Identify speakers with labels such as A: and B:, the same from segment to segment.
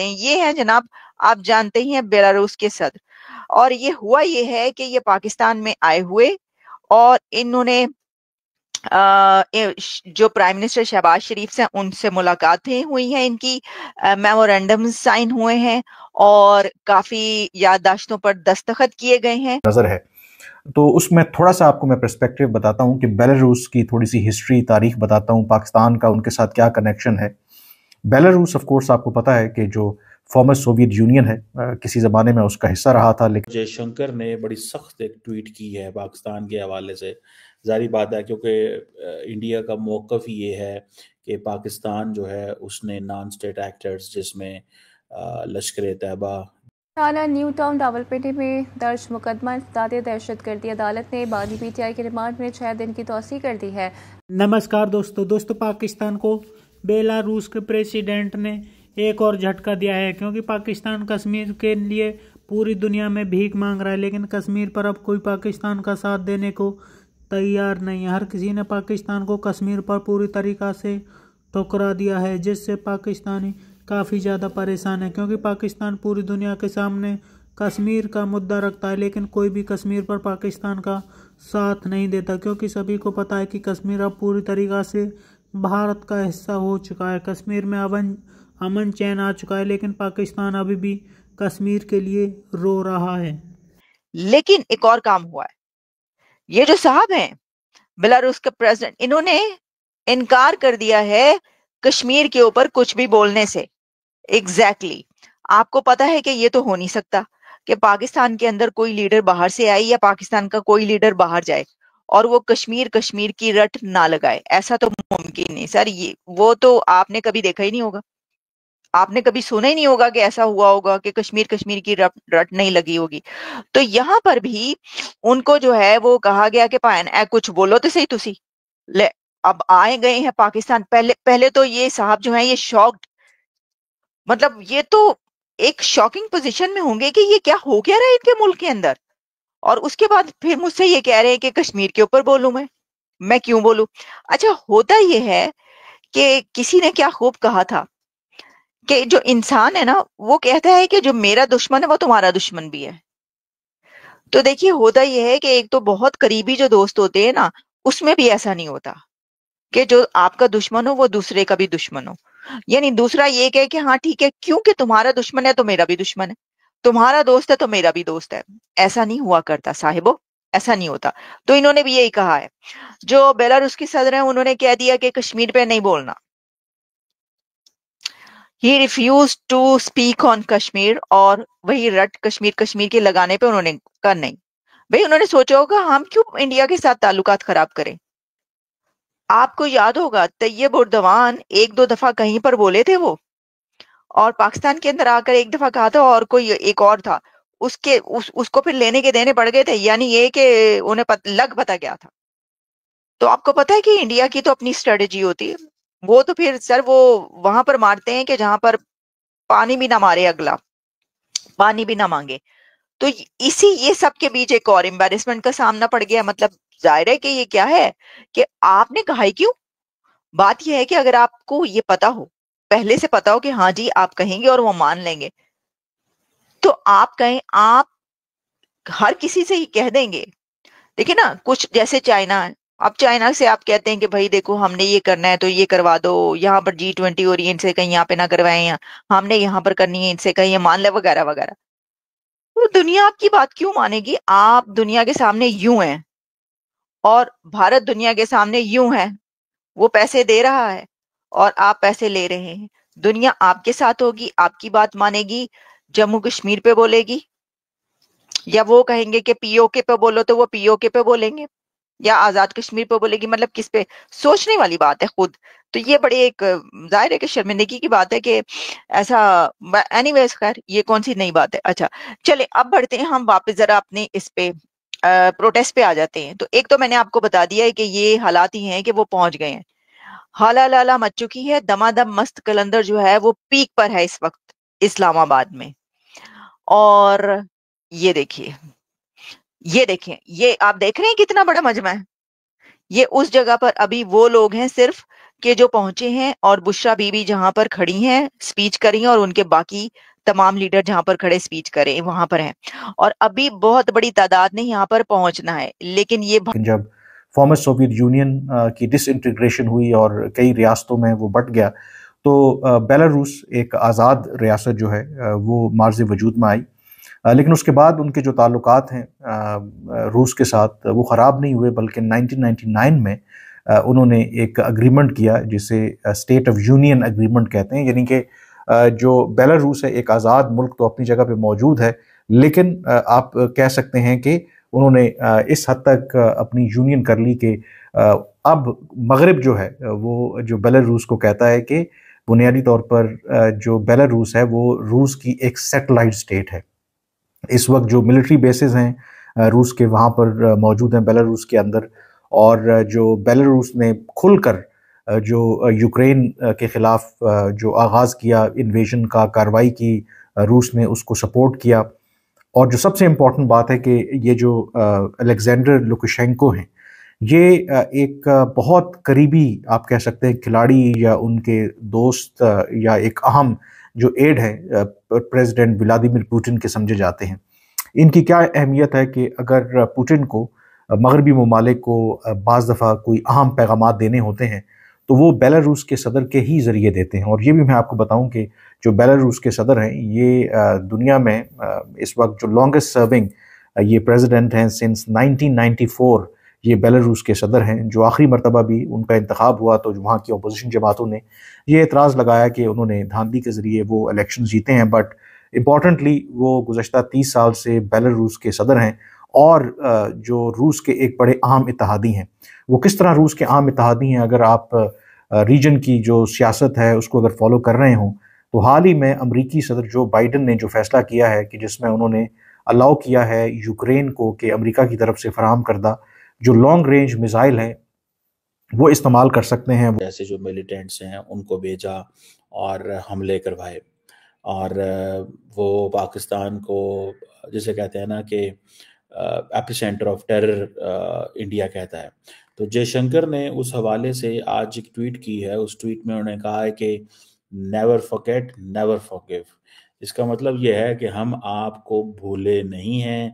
A: کرتے ہیں یہ ہے جناب آپ جانتے ہی ہیں بیلاروس کے صدر اور یہ ہوا یہ ہے کہ یہ پاکستان میں آئے ہوئے اور انہوں نے جو پرائم منسٹر شہباز شریف سے ان سے ملاقاتیں ہوئی ہیں ان کی میمورینڈم سائن ہوئے ہیں اور کافی یادداشتوں پر دستخط کیے گئے ہیں نظر ہے
B: تو اس میں تھوڑا سا آپ کو میں پرسپیکٹیو بتاتا ہوں کہ بیلاروس کی تھوڑی سی ہسٹری تاریخ بتاتا ہوں پاکستان کا ان کے ساتھ کیا کنیکشن ہے بیلاروس آف کورس آپ کو پتا ہے کہ جو فارمر سوویت یونین ہے کسی زمانے میں اس کا حصہ رہا تھا لیکن
C: جے شنکر نے بڑی سخت ایک ٹویٹ کی ہے پاکستان کے حوالے سے ظاہری بات ہے کیونکہ انڈیا کا موقف یہ ہے کہ پاکستان جو ہے اس نے نان سٹیٹ ایکٹرز جس میں لشکر طیبہ
A: تھانہ نیو ٹاؤن راول پنڈی میں درج مقدمہ انفرادی دہشت گردی عدالت نے بانی پی ٹی آئی کے ریمانڈ میں چھ دن کی توسیع کر دی ہے
D: نمسکار دوستو دوستو پاکستان کو بیلاروس روس کے پریسیڈنٹ نے ایک اور جھٹکا دیا ہے کیونکہ پاکستان کشمیر کے لیے پوری دنیا میں بھیک مانگ رہا ہے لیکن کشمیر پر اب کوئی پاکستان کا ساتھ دینے کو تیار نہیں ہر کسی نے پاکستان کو کشمیر پر پوری طریقہ سے ٹھکرا دیا ہے جس سے پاکستانی کافی زیادہ پریشان ہے کیونکہ پاکستان پوری دنیا کے سامنے کشمیر کا مدعا رکھتا ہے لیکن کوئی بھی کشمیر پر پاکستان کا ساتھ نہیں دیتا کیونکہ سبھی کو پتا ہے کہ کشمیر اب پوری طریقہ سے بھارت کا حصہ ہو چکا ہے کشمیر میں چین آ چکا ہے لیکن
A: پاکستان ابھی بھی کشمیر کے لیے رو رہا ہے لیکن ایک اور کام ہوا ہے یہ جو صاحب ہیں بلاروس کے پریزیڈنٹ انہوں نے انکار کر دیا ہے کشمیر کے اوپر کچھ بھی بولنے سے exactly. آپ کو پتا ہے کہ یہ تو ہو نہیں سکتا کہ پاکستان کے اندر کوئی لیڈر باہر سے آئے یا پاکستان کا کوئی لیڈر باہر جائے اور وہ کشمیر کشمیر کی رٹ نہ لگائے ایسا تو ممکن نہیں سر یہ وہ تو آپ نے کبھی دیکھا ہی نہیں ہوگا آپ نے کبھی سنا ہی نہیں ہوگا کہ ایسا ہوا ہوگا کہ کشمیر کشمیر کی رٹ رٹ نہیں لگی ہوگی تو یہاں پر بھی ان کو جو ہے وہ کہا گیا کہ پائن اے کچھ بولو تو صحیح تسی لے اب آئے گئے ہیں پاکستان پہلے پہلے تو یہ صاحب جو ہیں یہ شوق مطلب یہ تو ایک شاکنگ پوزیشن میں ہوں گے کہ یہ کیا ہو گیا رہا ہے ان کے ملک کے اندر اور اس کے بعد پھر مجھ سے یہ کہہ رہے ہیں کہ کشمیر کے اوپر بولوں میں میں کیوں بولوں اچھا ہوتا یہ ہے کہ کسی نے کیا خوب کہا تھا کہ جو انسان ہے نا وہ کہتا ہے کہ جو میرا دشمن ہے وہ تمہارا دشمن بھی ہے تو دیکھیے ہوتا یہ ہے کہ ایک تو بہت قریبی جو دوست ہوتے ہیں نا اس میں بھی ایسا نہیں ہوتا کہ جو آپ کا دشمن ہو وہ دوسرے کا بھی دشمن ہو یعنی دوسرا یہ کہ ہاں ٹھیک ہے کیوں کہ تمہارا دشمن ہے تو میرا بھی دشمن ہے تمہارا دوست ہے تو میرا بھی دوست ہے ایسا نہیں ہوا کرتا صاحبو ایسا نہیں ہوتا تو انہوں نے بھی یہی کہا ہے جو کی صدر ہیں انہوں نے کہہ دیا کہ کشمیر پہ نہیں بولنا ہی refuse to speak on Kashmir اور وہی رٹ کشمیر کشمیر کے لگانے پہ انہوں نے کر نہیں بھائی انہوں نے سوچا ہوگا ہم کیوں انڈیا کے ساتھ تعلقات خراب کریں آپ کو یاد ہوگا طیب اردوان ایک دو دفعہ کہیں پر بولے تھے وہ اور پاکستان کے اندر آ کر ایک دفعہ کہا تھا اور کوئی ایک اور تھا اس کے اس کو پھر لینے کے دینے پڑ گئے تھے یعنی یہ کہ انہیں لگ پتا گیا تھا تو آپ کو پتا ہے کہ انڈیا کی تو اپنی اسٹریٹجی ہوتی ہے وہ تو پھر سر وہ وہاں پر مارتے ہیں کہ جہاں پر پانی بھی نہ مارے اگلا پانی بھی نہ مانگے تو اسی یہ سب کے بیچ ایک اور امبیرسمنٹ کا سامنا پڑ گیا مطلب ظاہر ہے کہ یہ کیا ہے کہ آپ نے کہا کیوں بات یہ ہے کہ اگر آپ کو یہ پتا ہو پہلے سے پتا ہو کہ ہاں جی آپ کہیں گے اور وہ مان لیں گے تو آپ کہیں آپ ہر کسی سے ہی کہہ دیں گے دیکھیں نا کچھ جیسے چائنا اب چائنا سے آپ کہتے ہیں کہ بھائی دیکھو ہم نے یہ کرنا ہے تو یہ کروا دو یہاں پر جی ٹوینٹی ہو رہی ہے ان سے کہیں یہاں پہ نہ کروائیں ہم نے یہاں پر کرنی ہے ان سے کہیں یہ مان لے وغیرہ وغیرہ تو دنیا آپ کی بات کیوں مانے گی آپ دنیا کے سامنے یوں ہیں اور بھارت دنیا کے سامنے یوں ہے وہ پیسے دے رہا ہے اور آپ پیسے لے رہے ہیں دنیا آپ کے ساتھ ہوگی آپ کی بات مانے گی جموں کشمیر پہ بولے گی یا وہ کہیں گے کہ پی او کے پہ بولو تو وہ پی او کے پہ بولیں گے یا آزاد کشمیر پہ بولے گی مطلب کس پہ سوچنے والی بات ہے خود تو یہ بڑی ایک ظاہر ہے کہ شرمندگی کی بات ہے کہ ایسا اینی ویز خیر یہ کون سی نئی بات ہے اچھا چلے اب بڑھتے ہیں ہم واپس ذرا اپنے اس پہ پروٹیسٹ پہ آ جاتے ہیں تو ایک تو میں نے آپ کو بتا دیا ہے کہ یہ حالات ہی ہیں کہ وہ پہنچ گئے ہیں ہالا لالا مچ چکی ہے دما دم مست کلندر جو ہے وہ پیک پر ہے اس وقت اسلام آباد میں اور یہ دیکھیے یہ دیکھیں یہ آپ دیکھ رہے ہیں کتنا بڑا مجمع ہے یہ اس جگہ پر ابھی وہ لوگ ہیں صرف کہ جو پہنچے ہیں اور بشرا بی بی جہاں پر کھڑی ہیں سپیچ کری ہیں اور ان کے باقی تمام لیڈر جہاں پر کھڑے سپیچ کرے وہاں پر ہیں اور ابھی بہت بڑی تعداد نے یہاں پر پہنچنا ہے لیکن یہ
B: جب فارمر سوویت یونین کی ڈس انٹیگریشن ہوئی اور کئی ریاستوں میں وہ بٹ گیا تو بیلاروس uh, ایک آزاد ریاست جو ہے uh, وہ مارز وجود میں آئی uh, لیکن اس کے بعد ان کے جو تعلقات ہیں روس کے ساتھ وہ خراب نہیں ہوئے بلکہ نائنٹین نائنٹی نائن میں انہوں نے ایک اگریمنٹ کیا جسے اسٹیٹ آف یونین اگریمنٹ کہتے ہیں یعنی کہ جو بیلاروس ہے ایک آزاد ملک تو اپنی جگہ پہ موجود ہے لیکن آپ کہہ سکتے ہیں کہ انہوں نے اس حد تک اپنی یونین کر لی کہ اب مغرب جو ہے وہ جو بیلاروس کو کہتا ہے کہ بنیادی طور پر جو بیلاروس ہے وہ روس کی ایک سیٹلائٹ سٹیٹ ہے اس وقت جو ملٹری بیسز ہیں روس کے وہاں پر موجود ہیں بیلاروس کے اندر اور جو بیلاروس نے کھل کر جو یوکرین کے خلاف جو آغاز کیا انویژن کا کارروائی کی روس نے اس کو سپورٹ کیا اور جو سب سے امپورٹنٹ بات ہے کہ یہ جو الیگزینڈر لکوشینکو ہیں یہ ایک بہت قریبی آپ کہہ سکتے ہیں کھلاڑی یا ان کے دوست یا ایک اہم جو ایڈ ہیں پریزیڈنٹ ولادیمیر پوٹن کے سمجھے جاتے ہیں ان کی کیا اہمیت ہے کہ اگر پوٹن کو مغربی ممالک کو بعض دفعہ کوئی اہم پیغامات دینے ہوتے ہیں تو وہ بیلاروس کے صدر کے ہی ذریعے دیتے ہیں اور یہ بھی میں آپ کو بتاؤں کہ جو بیلاروس کے صدر ہیں یہ دنیا میں اس وقت جو لانگسٹ سرونگ یہ پریزیڈنٹ ہیں سنس نائنٹین نائنٹی فور یہ بیلاروس کے صدر ہیں جو آخری مرتبہ بھی ان کا انتخاب ہوا تو وہاں کی اپوزیشن جماعتوں نے یہ اعتراض لگایا کہ انہوں نے دھاندلی کے ذریعے وہ الیکشن جیتے ہیں بٹ امپورٹنٹلی وہ گزشتہ تیس سال سے بیلاروس کے صدر ہیں اور جو روس کے ایک بڑے عام اتحادی ہیں وہ کس طرح روس کے عام اتحادی ہیں اگر آپ ریجن کی جو سیاست ہے اس کو اگر فالو کر رہے ہوں تو حال ہی میں امریکی صدر جو بائیڈن نے جو فیصلہ کیا ہے کہ جس میں انہوں نے الاؤ کیا ہے یوکرین کو کہ امریکہ کی طرف سے فراہم کردہ جو لانگ رینج میزائل ہیں وہ استعمال کر سکتے ہیں
C: جیسے جو ملیٹینٹس ہیں ان کو بھیجا اور حملے کروائے اور وہ پاکستان کو جسے کہتے ہیں نا کہ ایپی سینٹر آف ٹیرر انڈیا کہتا ہے تو جے شنکر نے اس حوالے سے آج ایک ٹویٹ کی ہے اس ٹویٹ میں انہوں نے کہا ہے کہ نیور فکیٹ نیور اس کا مطلب یہ ہے کہ ہم آپ کو بھولے نہیں ہیں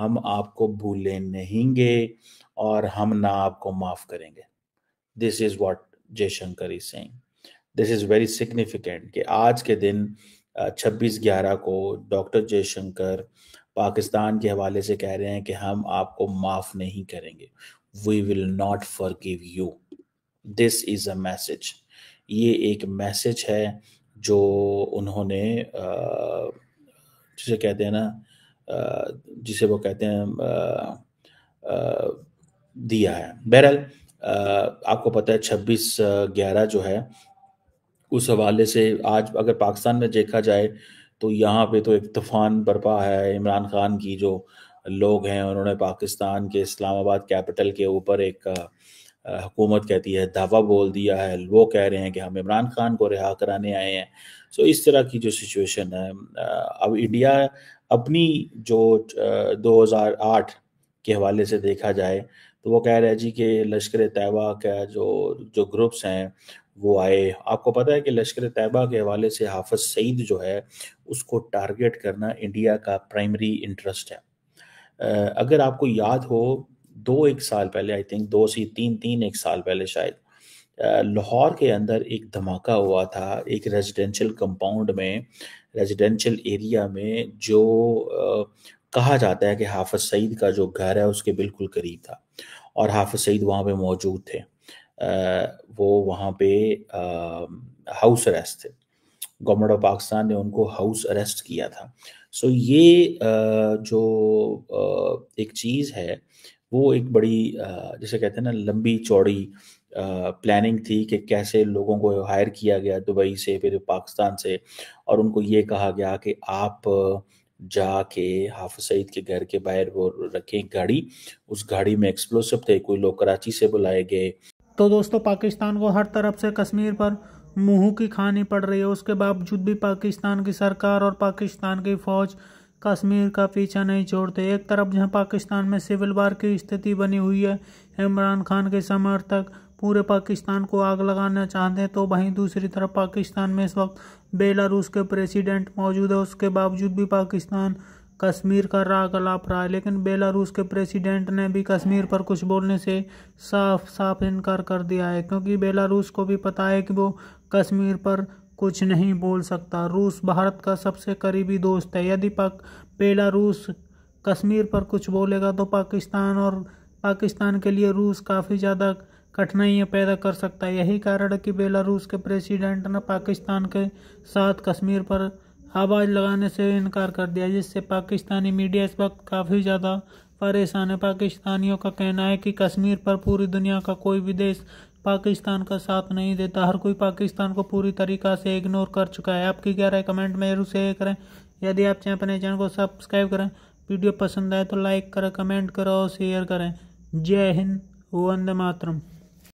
C: ہم آپ کو بھولے نہیں گے اور ہم نہ آپ کو معاف کریں گے this is what Jai Shankar is saying this is very significant کہ آج کے دن چھبیس گیارہ کو ڈاکٹر جے شنکر پاکستان کے حوالے سے کہہ رہے ہیں کہ ہم آپ کو معاف نہیں کریں گے we will not forgive you this is a message یہ ایک میسج ہے جو انہوں نے جسے کہتے ہیں نا جسے وہ کہتے ہیں دیا ہے بہرحال آپ کو پتہ ہے چھبیس گیارہ جو ہے اس حوالے سے آج اگر پاکستان میں دیکھا جائے تو یہاں پہ تو ایک طوفان برپا ہے عمران خان کی جو لوگ ہیں انہوں نے پاکستان کے اسلام آباد کیپٹل کے اوپر ایک حکومت کہتی ہے دھوا بول دیا ہے وہ کہہ رہے ہیں کہ ہم عمران خان کو رہا کرانے آئے ہیں سو so اس طرح کی جو سچویشن ہے اب انڈیا اپنی جو دو ہزار آٹھ کے حوالے سے دیکھا جائے تو وہ کہہ رہے جی کہ لشکر طیبہ کا جو جو گروپس ہیں وہ آئے آپ کو پتہ ہے کہ لشکر طیبہ کے حوالے سے حافظ سعید جو ہے اس کو ٹارگیٹ کرنا انڈیا کا پرائمری انٹرسٹ ہے اگر آپ کو یاد ہو دو ایک سال پہلے آئی تھنک دو سے تین تین ایک سال پہلے شاید لاہور کے اندر ایک دھماکہ ہوا تھا ایک ریزیڈینشیل کمپاؤنڈ میں ریزیڈینشل ایریا میں جو کہا جاتا ہے کہ حافظ سعید کا جو گھر ہے اس کے بالکل قریب تھا اور حافظ سعید وہاں پہ موجود تھے وہ وہاں پہ ہاؤس اریسٹ تھے گورنمنٹ آف پاکستان نے ان کو ہاؤس اریسٹ کیا تھا سو یہ جو ایک چیز ہے وہ ایک بڑی جیسے کہتے ہیں نا لمبی چوڑی پلاننگ تھی کہ کیسے لوگوں کو ہائر کیا گیا دبئی سے پھر پاکستان سے اور ان کو یہ کہا گیا کہ آپ جا کے حافظ سعید کے گھر کے باہر وہ رکھیں گاڑی اس گاڑی میں ایکسپلوسو تھے کوئی لوگ کراچی سے بلائے گئے
D: تو دوستو پاکستان کو ہر طرف سے کشمیر پر منہ کی کھانی پڑ رہی ہے اس کے باوجود بھی پاکستان کی سرکار اور پاکستان کی فوج کشمیر کا پیچھا نہیں چھوڑتے ایک طرف جہاں پاکستان میں سول وار کی استھتی بنی ہوئی ہے عمران خان کے سمرتک پورے پاکستان کو آگ لگانا چاہتے ہیں تو وہیں دوسری طرف پاکستان میں اس وقت بیلاروس کے پریسیڈنٹ موجود ہے اس کے باوجود بھی پاکستان کشمیر کا راگ الاپ رہا ہے لیکن بیلاروس کے پریسیڈنٹ نے بھی کشمیر پر کچھ بولنے سے صاف صاف انکار کر دیا ہے کیونکہ بیلاروس کو بھی پتا ہے کہ وہ کشمیر پر کچھ نہیں بول سکتا روس بھارت کا سب سے قریبی دوست ہے یدی پک بیلاروس کشمیر پر کچھ بولے گا تو پاکستان اور پاکستان کے لیے روس کافی زیادہ کٹھنائیاں پیدا کر سکتا ہے یہی کارن ہے کہ بیلاروس کے پریسیڈنٹ نے پاکستان کے ساتھ کشمیر پر آواز لگانے سے انکار کر دیا جس سے پاکستانی میڈیا اس وقت کافی زیادہ پریشان ہے پاکستانیوں کا کہنا ہے کہ کشمیر پر پوری دنیا کا کوئی بھی دیش پاکستان کا ساتھ نہیں دیتا ہر کوئی پاکستان کو پوری طریقہ سے اگنور کر چکا ہے آپ کی کیا رہے کمنٹ میں ضرور شیئر کریں یدی آپ چاہیں اپنے چینل کو سبسکرائب کریں ویڈیو پسند آئے تو لائک کریں کمنٹ کرو اور شیئر کریں جے ہند وند ماترم